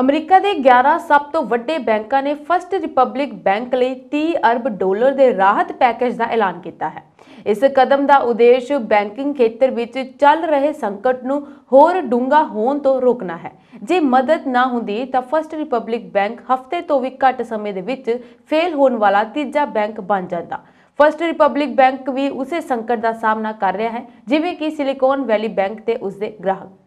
America ਦੇ 11 ਸਭ ਤੋਂ ਵੱਡੇ ਬੈਂਕਾਂ ਨੇ ਫਰਸਟ ਰਿਪਬਲਿਕ ਬੈਂਕ ਲਈ 30 ਅਰਬ ਡਾਲਰ ਦੇ ਰਾਹਤ ਪੈਕੇਜ ਦਾ ਐਲਾਨ ਕੀਤਾ ਹੈ ਇਸ ਕਦਮ ਦਾ ਉਦੇਸ਼ ਬੈਂਕਿੰਗ ਖੇਤਰ ਵਿੱਚ ਚੱਲ ਰਹੇ ਸੰਕਟ ਨੂੰ ਹੋਰ ਡੂੰਘਾ ਹੋਣ ਤੋਂ ਰੋਕਣਾ ਹੈ ਜੇ ਮਦਦ ਨਾ ਹੁੰਦੀ ਤਾਂ ਫਰਸਟ ਰਿਪਬਲਿਕ ਬੈਂਕ ਹਫ਼ਤੇ ਤੋਂ ਵੀ ਘੱਟ ਸਮੇਂ ਦੇ ਵਿੱਚ ਫੇਲ ਹੋਣ ਵਾਲਾ ਤੀਜਾ ਬੈਂਕ ਬਣ ਜਾਂਦਾ ਫਰਸਟ ਰਿਪਬਲਿਕ ਬੈਂਕ ਵੀ ਉਸੇ ਸੰਕਟ ਦਾ ਸਾਹਮਣਾ ਕਰ ਰਿਹਾ ਹੈ ਜਿਵੇਂ ਕਿ ਸਿਲੀਕਨ ਵੈਲੀ ਬੈਂਕ ਤੇ ਉਸਦੇ ਗ੍ਰਾਹਕ